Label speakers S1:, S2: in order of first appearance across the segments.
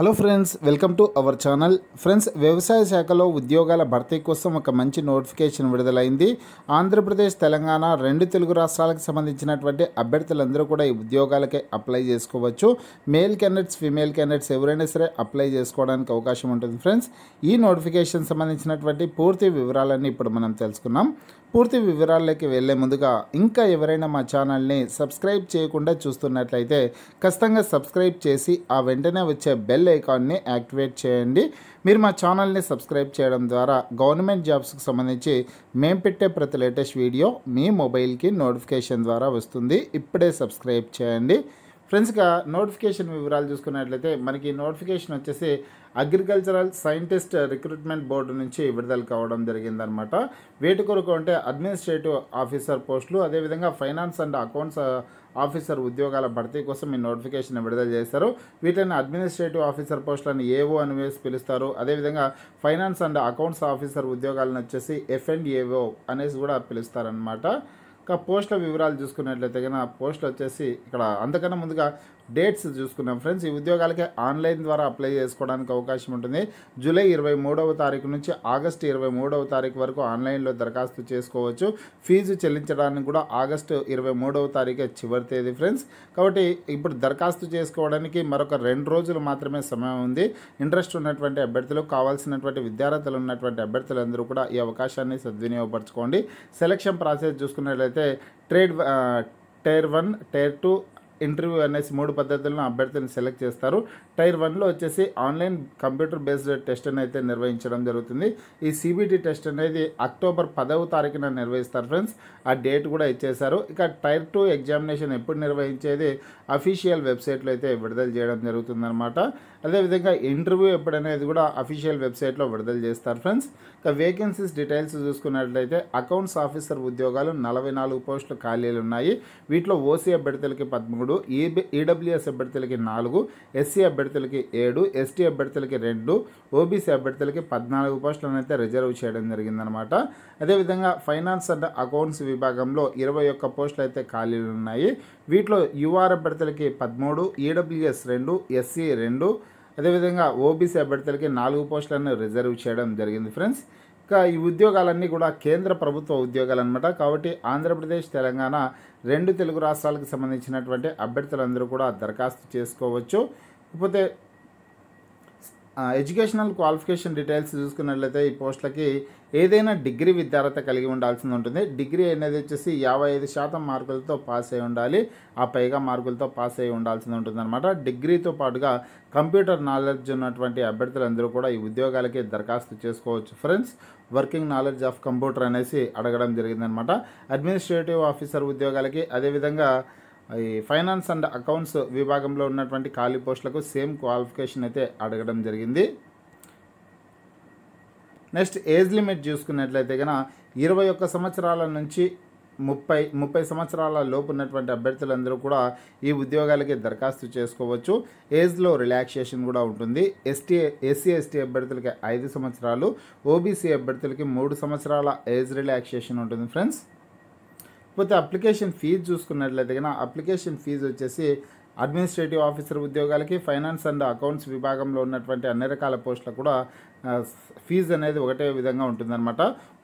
S1: hello friends welcome to our channel friends వ్యవసాయ శాఖలో ఉద్యోగాల భర్తీ కోసం ఒక మంచి నోటిఫికేషన్ విడుదలైంది ఆంధ్రప్రదేశ్ తెలంగాణ రెండు తెలుగు రాష్ట్రాలకు సంబంధించినటువంటి అభ్యర్థులందరూ కూడా ఈ ఉద్యోగాలకే అప్లై చేసుకోవచ్చు మేల్ క్యాండిడేట్స్ ఫీమేల్ క్యాండిడేట్స్ ఎవరైనా సరే అప్లై చేసుకోవడానికి అవకాశం ఉంటుంది ఫ్రెండ్స్ ఈ నోటిఫికేషన్ సంబంధించినటువంటి పూర్తి వివరాలన్నీ ఇప్పుడు మనం తెలుసుకున్నాం పూర్తి వివరాల్లోకి వెళ్లే ముందుగా ఇంకా ఎవరైనా మా ఛానల్ని సబ్స్క్రైబ్ చేయకుండా చూస్తున్నట్లయితే ఖచ్చితంగా సబ్స్క్రైబ్ చేసి ఆ వెంటనే వచ్చే బెల్ బెల్ ఐకాన్ని యాక్టివేట్ చేయండి మీరు మా ఛానల్ని సబ్స్క్రైబ్ చేయడం ద్వారా గవర్నమెంట్ జాబ్స్కి సంబంధించి మేము పెట్టే ప్రతి లేటెస్ట్ వీడియో మీ మొబైల్కి నోటిఫికేషన్ ద్వారా వస్తుంది ఇప్పుడే సబ్స్క్రైబ్ చేయండి ఫ్రెండ్స్గా నోటిఫికేషన్ వివరాలు చూసుకున్నట్లయితే మనకి నోటిఫికేషన్ వచ్చేసి అగ్రికల్చరల్ సైంటిస్ట్ రిక్రూట్మెంట్ బోర్డు నుంచి విడుదల కావడం జరిగిందనమాట వీటి కొరకు అంటే అడ్మినిస్ట్రేటివ్ ఆఫీసర్ పోస్టులు అదేవిధంగా ఫైనాన్స్ అండ్ అకౌంట్స్ ఆఫీసర్ ఉద్యోగాల భర్తీ కోసం ఈ నోటిఫికేషన్ విడుదల చేశారు వీటిని అడ్మినిస్ట్రేటివ్ ఆఫీసర్ పోస్టులను ఏఓ అని వేసి పిలుస్తారు అదేవిధంగా ఫైనాన్స్ అండ్ అకౌంట్స్ ఆఫీసర్ ఉద్యోగాలను వచ్చేసి ఎఫ్ అండ్ అనేసి కూడా పిలుస్తారనమాట ఇంకా పోస్టుల వివరాలు చూసుకున్నట్లయితే కనుక పోస్టులు వచ్చేసి ఇక్కడ అంతకన్నా ముందుగా డేట్స్ చూసుకున్నాం ఫ్రెండ్స్ ఈ ఉద్యోగాలకి ఆన్లైన్ ద్వారా అప్లై చేసుకోవడానికి అవకాశం ఉంటుంది జూలై ఇరవై మూడవ తారీఖు నుంచి ఆగస్టు ఇరవై మూడవ తారీఖు వరకు ఆన్లైన్లో దరఖాస్తు చేసుకోవచ్చు ఫీజు చెల్లించడానికి కూడా ఆగస్టు ఇరవై మూడవ తారీఖే చివరి తేదీ ఫ్రెండ్స్ కాబట్టి ఇప్పుడు దరఖాస్తు చేసుకోవడానికి మరొక రెండు రోజులు మాత్రమే సమయం ఉంది ఇంట్రెస్ట్ ఉన్నటువంటి అభ్యర్థులు కావాల్సినటువంటి విద్యార్థులు ఉన్నటువంటి అభ్యర్థులందరూ కూడా ఈ అవకాశాన్ని సద్వినియోగపరచుకోండి సెలక్షన్ ప్రాసెస్ చూసుకున్నట్లయితే trade tier one tier two interview అనేసి మూడు పద్ధతులను అభ్యర్థులను సెలెక్ట్ చేస్తారు టైర్ వన్లో వచ్చేసి ఆన్లైన్ కంప్యూటర్ బేస్డ్ టెస్ట్ అయితే నిర్వహించడం జరుగుతుంది ఈ సిబిటి టెస్ట్ అనేది అక్టోబర్ పదవ తారీఖున నిర్వహిస్తారు ఫ్రెండ్స్ ఆ డేట్ కూడా ఇచ్చేశారు ఇక టైర్ టూ ఎగ్జామినేషన్ ఎప్పుడు నిర్వహించేది అఫీషియల్ వెబ్సైట్లో అయితే విడుదల చేయడం జరుగుతుందన్నమాట అదేవిధంగా ఇంటర్వ్యూ ఎప్పుడనేది కూడా అఫీషియల్ వెబ్సైట్లో విడుదల చేస్తారు ఫ్రెండ్స్ ఇక వేకెన్సీస్ డీటెయిల్స్ చూసుకున్నట్లయితే అకౌంట్స్ ఆఫీసర్ ఉద్యోగాలు నలభై నాలుగు పోస్టులు ఖాళీలు ఉన్నాయి వీటిలో ఓసీ అభ్యర్థులకి పద్మూడు మూడు ఏ e ఈడబ్ల్యూఎస్ e అభ్యర్థులకి నాలుగు ఎస్సీ అభ్యర్థులకి ఏడు ఎస్టీ అభ్యర్థులకి రెండు ఓబీసీ అభ్యర్థులకి పద్నాలుగు పోస్టులను అయితే రిజర్వ్ చేయడం జరిగిందనమాట అదేవిధంగా ఫైనాన్స్ అండ్ అకౌంట్స్ విభాగంలో ఇరవై ఒక్క పోస్టులు అయితే ఖాళీలు ఉన్నాయి వీటిలో యుఆర్ అభ్యర్థులకి పదమూడు ఈడబ్ల్యూఎస్ e రెండు ఎస్సీ రెండు అదేవిధంగా ఓబీసీ అభ్యర్థులకి నాలుగు పోస్టులను రిజర్వ్ చేయడం జరిగింది ఫ్రెండ్స్ ఈ ఉద్యోగాలన్నీ కూడా కేంద్ర ప్రభుత్వ ఉద్యోగాలు అనమాట కాబట్టి ఆంధ్రప్రదేశ్ తెలంగాణ రెండు తెలుగు రాష్ట్రాలకు సంబంధించినటువంటి అభ్యర్థులందరూ కూడా దరఖాస్తు చేసుకోవచ్చు ఇకపోతే ఎడ్యుకేషనల్ క్వాలిఫికేషన్ డీటెయిల్స్ చూసుకున్నట్లయితే ఈ పోస్టులకి ఏదైనా డిగ్రీ విద్యార్హత కలిగి ఉండాల్సింది ఉంటుంది డిగ్రీ అనేది వచ్చేసి యాభై ఐదు శాతం మార్కులతో పాస్ అయి ఉండాలి ఆ పైగా మార్కులతో పాస్ అయి ఉండాల్సింది ఉంటుంది అనమాట డిగ్రీతో పాటుగా కంప్యూటర్ నాలెడ్జ్ ఉన్నటువంటి అభ్యర్థులందరూ కూడా ఈ ఉద్యోగాలకి దరఖాస్తు చేసుకోవచ్చు friends working knowledge of computer అనేసి అడగడం జరిగిందనమాట అడ్మినిస్ట్రేటివ్ ఆఫీసర్ ఉద్యోగాలకి అదేవిధంగా ఈ ఫైనాన్స్ అండ్ అకౌంట్స్ విభాగంలో ఉన్నటువంటి ఖాళీ పోస్టులకు సేమ్ క్వాలిఫికేషన్ అయితే అడగడం జరిగింది నెక్స్ట్ ఏజ్ లిమిట్ చూసుకున్నట్లయితే కనుక ఇరవై ఒక్క సంవత్సరాల నుంచి ముప్పై ముప్పై సంవత్సరాల లోపు ఉన్నటువంటి అభ్యర్థులందరూ కూడా ఈ ఉద్యోగాలకి దరఖాస్తు చేసుకోవచ్చు ఏజ్లో రిలాక్సేషన్ కూడా ఉంటుంది ఎస్టీ ఎస్సీ ఎస్టీ అభ్యర్థులకి ఐదు సంవత్సరాలు ఓబీసీ అభ్యర్థులకి మూడు సంవత్సరాల ఏజ్ రిలాక్సేషన్ ఉంటుంది ఫ్రెండ్స్ కాకపోతే అప్లికేషన్ ఫీజు చూసుకున్నట్లయితే కనుక అప్లికేషన్ ఫీజు వచ్చేసి అడ్మినిస్ట్రేటివ్ ఆఫీసర్ ఉద్యోగాలకి ఫైనాన్స్ అండ్ అకౌంట్స్ విభాగంలో ఉన్నటువంటి అన్ని రకాల పోస్టులకు కూడా ఫీజు అనేది ఒకటే విధంగా ఉంటుందన్నమాట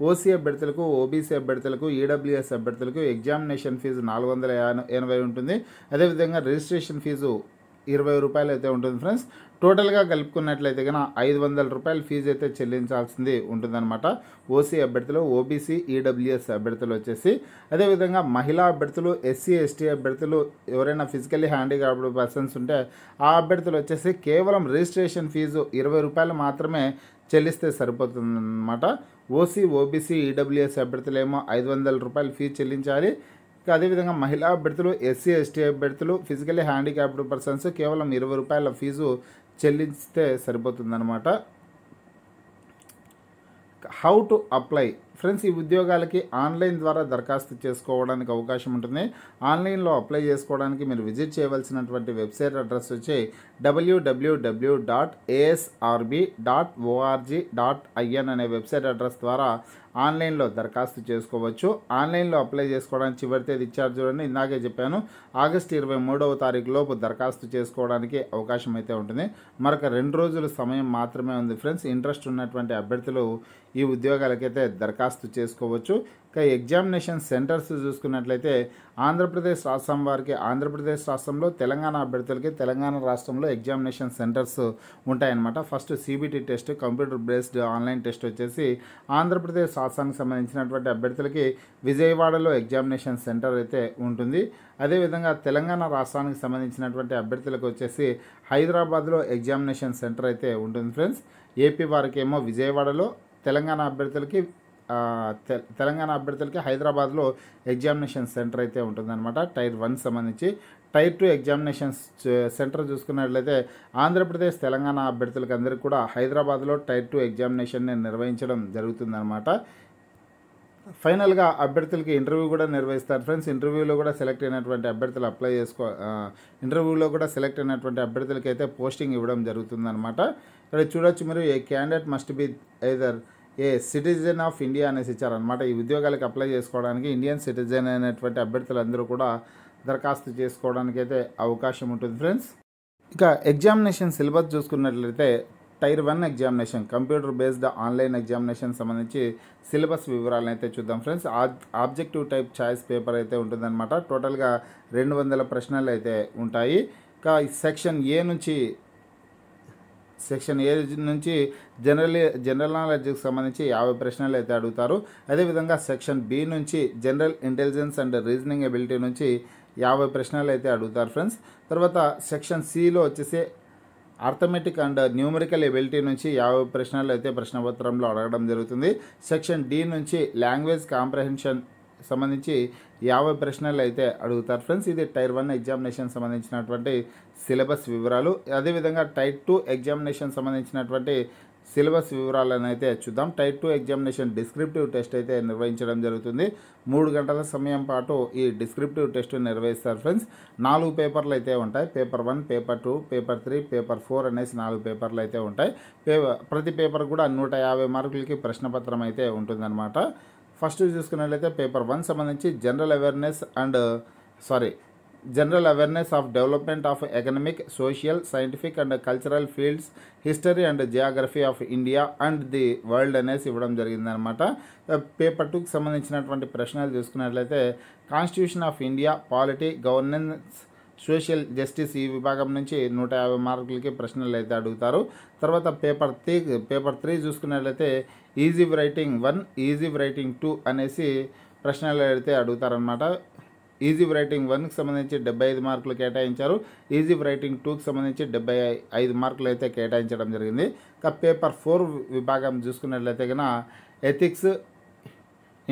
S1: ఓసీ అభ్యర్థులకు ఓబీసీ అభ్యర్థులకు ఈడబ్ల్యూఎస్ అభ్యర్థులకు ఎగ్జామినేషన్ ఫీజు నాలుగు వందల ఎనభై ఉంటుంది అదేవిధంగా రిజిస్ట్రేషన్ ఫీజు ఇరవై రూపాయలు అయితే ఉంటుంది ఫ్రెండ్స్ టోటల్గా కలుపుకున్నట్లయితే కనుక ఐదు వందల రూపాయల ఫీజు అయితే చెల్లించాల్సింది ఉంటుందన్నమాట ఓసీ అభ్యర్థులు ఓబీసీ ఈడబ్ల్యూఎస్ e అభ్యర్థులు వచ్చేసి అదేవిధంగా మహిళా అభ్యర్థులు ఎస్సీ ఎస్టీ అభ్యర్థులు ఎవరైనా ఫిజికల్లీ హ్యాండిక్యాప్డ్ పర్సన్స్ ఉంటే ఆ అభ్యర్థులు వచ్చేసి కేవలం రిజిస్ట్రేషన్ ఫీజు ఇరవై రూపాయలు మాత్రమే చెల్లిస్తే సరిపోతుందన్నమాట ఓసీ ఓబీసీ ఈడబ్ల్యూఎస్ అభ్యర్థులేమో ఐదు వందల రూపాయలు ఫీజు చెల్లించాలి అదేవిధంగా మహిళా అభ్యర్థులు ఎస్సీ ఎస్టీ అభ్యర్థులు ఫిజికల్లీ హ్యాండిక్యాప్డ్ పర్సన్స్ కేవలం ఇరవై రూపాయల ఫీజు చెల్లిస్తే సరిపోతుందన్నమాట హౌ టు అప్లై ఫ్రెండ్స్ ఈ ఉద్యోగాలకి ఆన్లైన్ ద్వారా దరఖాస్తు చేసుకోవడానికి అవకాశం ఉంటుంది ఆన్లైన్లో అప్లై చేసుకోవడానికి మీరు విజిట్ చేయవలసినటువంటి వెబ్సైట్ అడ్రస్ వచ్చి WWW dot ASRB dot ORG dot IN అనే వెబ్సైట్ అడ్రస్ ద్వారా ఆన్లైన్లో దరఖాస్తు చేసుకోవచ్చు ఆన్లైన్లో అప్లై చేసుకోవడానికి చివరి తేదీ ఇచ్చారు చూడండి ఇందాకే చెప్పాను ఆగస్ట్ ఇరవై మూడవ తారీఖు లోపు దరఖాస్తు చేసుకోవడానికి అవకాశం అయితే ఉంటుంది మరొక రెండు రోజుల సమయం మాత్రమే ఉంది ఫ్రెండ్స్ ఇంట్రెస్ట్ ఉన్నటువంటి అభ్యర్థులు ఈ ఉద్యోగాలకైతే దరఖాస్తు దరఖాస్తు చేసుకోవచ్చు ఇక ఎగ్జామినేషన్ సెంటర్స్ చూసుకున్నట్లయితే ఆంధ్రప్రదేశ్ రాష్ట్రం వారికి ఆంధ్రప్రదేశ్ రాష్ట్రంలో తెలంగాణ అభ్యర్థులకి తెలంగాణ రాష్ట్రంలో ఎగ్జామినేషన్ సెంటర్స్ ఉంటాయన్నమాట first CBT test computer based online test వచ్చేసి ఆంధ్రప్రదేశ్ రాష్ట్రానికి సంబంధించినటువంటి అభ్యర్థులకి విజయవాడలో ఎగ్జామినేషన్ సెంటర్ అయితే ఉంటుంది అదేవిధంగా తెలంగాణ రాష్ట్రానికి సంబంధించినటువంటి అభ్యర్థులకు వచ్చేసి హైదరాబాద్లో ఎగ్జామినేషన్ సెంటర్ అయితే ఉంటుంది ఫ్రెండ్స్ ఏపీ వారికి ఏమో విజయవాడలో తెలంగాణ అభ్యర్థులకి తెలంగాణ అభ్యర్థులకి హైదరాబాద్లో ఎగ్జామినేషన్ సెంటర్ అయితే ఉంటుందన్నమాట టైర్ వన్ సంబంధించి టైర్ టూ ఎగ్జామినేషన్స్ సెంటర్ చూసుకున్నట్లయితే ఆంధ్రప్రదేశ్ తెలంగాణ అభ్యర్థులకు అందరికీ కూడా హైదరాబాద్లో టైర్ టూ ఎగ్జామినేషన్ని నిర్వహించడం జరుగుతుందన్నమాట ఫైనల్గా అభ్యర్థులకి ఇంటర్వ్యూ కూడా నిర్వహిస్తారు ఫ్రెండ్స్ ఇంటర్వ్యూలో కూడా సెలెక్ట్ అయినటువంటి అభ్యర్థులు అప్లై చేసుకో ఇంటర్వ్యూలో కూడా సెలెక్ట్ అయినటువంటి అభ్యర్థులకి అయితే పోస్టింగ్ ఇవ్వడం జరుగుతుందన్నమాట ఇక్కడ చూడొచ్చు మీరు a candidate must be either a citizen of India అనేసి ఇచ్చారనమాట ఈ ఉద్యోగాలకు అప్లై చేసుకోవడానికి ఇండియన్ సిటిజన్ అయినటువంటి అభ్యర్థులందరూ కూడా దరఖాస్తు చేసుకోవడానికి అయితే అవకాశం ఉంటుంది ఫ్రెండ్స్ ఇక ఎగ్జామినేషన్ సిలబస్ చూసుకున్నట్లయితే tier one examination computer based online examination సంబంధించి సిలబస్ వివరాలను అయితే చూద్దాం friends objective type choice paper అయితే ఉంటుందన్నమాట టోటల్గా రెండు వందల ప్రశ్నలు అయితే ఉంటాయి ఇక సెక్షన్ ఏ నుంచి సెక్షన్ ఏ నుంచి జనరల్ జనరల్ నాలెడ్జ్కి సంబంధించి యాభై ప్రశ్నలు అయితే అడుగుతారు అదేవిధంగా సెక్షన్ బి నుంచి general intelligence and reasoning ability నుంచి యాభై ప్రశ్నలు అయితే అడుగుతారు ఫ్రెండ్స్ తర్వాత సెక్షన్ సిలో వచ్చేసి ఆర్థమెటిక్ అండ్ న్యూమరికల్ ఎబిలిటీ నుంచి యాభై ప్రశ్నలు అయితే ప్రశ్నపత్రంలో అడగడం జరుగుతుంది సెక్షన్ డి నుంచి లాంగ్వేజ్ కాంప్రహెన్షన్ సంబంధించి యాభై ప్రశ్నలు అయితే అడుగుతారు ఫ్రెండ్స్ ఇది టైర్ వన్ ఎగ్జామినేషన్ సంబంధించినటువంటి సిలబస్ వివరాలు అదేవిధంగా టైర్ టూ ఎగ్జామినేషన్ సంబంధించినటువంటి సిలబస్ వివరాలను అయితే చూద్దాం tier two examination descriptive test అయితే నిర్వహించడం జరుగుతుంది మూడు గంటల సమయం పాటు ఈ డిస్క్రిప్టివ్ టెస్ట్ నిర్వహిస్తారు ఫ్రెండ్స్ నాలుగు పేపర్లు అయితే ఉంటాయి paper one paper two paper three paper four అనేసి నాలుగు పేపర్లు అయితే ఉంటాయి ప్రతి పేపర్ కూడా నూట యాభై మార్కులకి ప్రశ్నపత్రం అయితే ఉంటుందన్నమాట ఫస్ట్ చూసుకున్నట్లయితే పేపర్ వన్ సంబంధించి general awareness and sorry general awareness of development of economic social scientific and cultural fields history and geography of India and the world అనేసి ఇవ్వడం జరిగిందనమాట పేపర్ uh, టూకి సంబంధించినటువంటి ప్రశ్నలు చూసుకున్నట్లయితే constitution of India polity governance social justice ఈ విభాగం నుంచి నూట యాభై మార్కులకి ప్రశ్నలు అయితే అడుగుతారు తర్వాత పేపర్ త్రీ పేపర్ త్రీ చూసుకున్నట్లయితే essay writing one essay writing two అనేసి ప్రశ్నలు అయితే అడుగుతారనమాట ఈజీ రైటింగ్ వన్కి సంబంధించి డెబ్బై ఐదు మార్కులు కేటాయించారు ఈజీ రైటింగ్ టూకి సంబంధించి డెబ్బై ఐదు మార్కులు అయితే కేటాయించడం జరిగింది ఇక పేపర్ ఫోర్ విభాగం చూసుకున్నట్లయితే కనుక ఎథిక్స్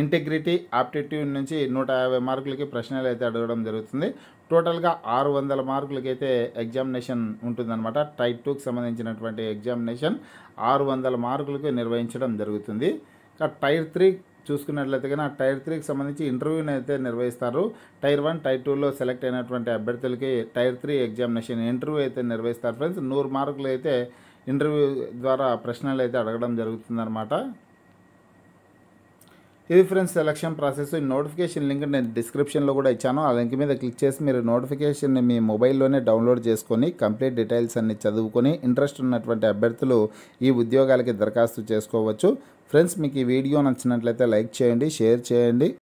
S1: ఇంటిగ్రిటీ ఆప్టిట్యూడ్ నుంచి నూట యాభై మార్కులకి ప్రశ్నలు అయితే అడగడం జరుగుతుంది టోటల్గా ఆరు వందల మార్కులకైతే ఎగ్జామినేషన్ ఉంటుందన్నమాట టైప్ టూకి సంబంధించినటువంటి ఎగ్జామినేషన్ ఆరు వందల మార్కులకు నిర్వహించడం జరుగుతుంది టైర్ త్రీ చూసుకున్నట్లయితే ఆ టైర్ త్రీకి సంబంధించి ఇంటర్వ్యూని అయితే నిర్వహిస్తారు టైర్ వన్ టైర్ టూలో సెలెక్ట్ అయినటువంటి అభ్యర్థులకి టైర్ త్రీ ఎగ్జామినేషన్ ఇంటర్వ్యూ అయితే నిర్వహిస్తారు ఫ్రెండ్స్ నూరు మార్కులు అయితే ఇంటర్వ్యూ ద్వారా ప్రశ్నలు అయితే అడగడం జరుగుతుందన్నమాట ఇది ఫ్రెండ్స్ సెలక్షన్ ప్రాసెస్ ఈ నోటిఫికేషన్ లింక్ నేను డిస్క్రిప్షన్లో కూడా ఇచ్చాను ఆ లింక్ మీద క్లిక్ చేసి మీరు నోటిఫికేషన్ని మీ మొబైల్లోనే డౌన్లోడ్ చేసుకొని కంప్లీట్ డీటెయిల్స్ అన్ని చదువుకొని ఇంట్రెస్ట్ ఉన్నటువంటి అభ్యర్థులు ఈ ఉద్యోగాలకి దరఖాస్తు చేసుకోవచ్చు ఫ్రెండ్స్ మీకు ఈ వీడియో నచ్చినట్లయితే లైక్ చేయండి షేర్ చేయండి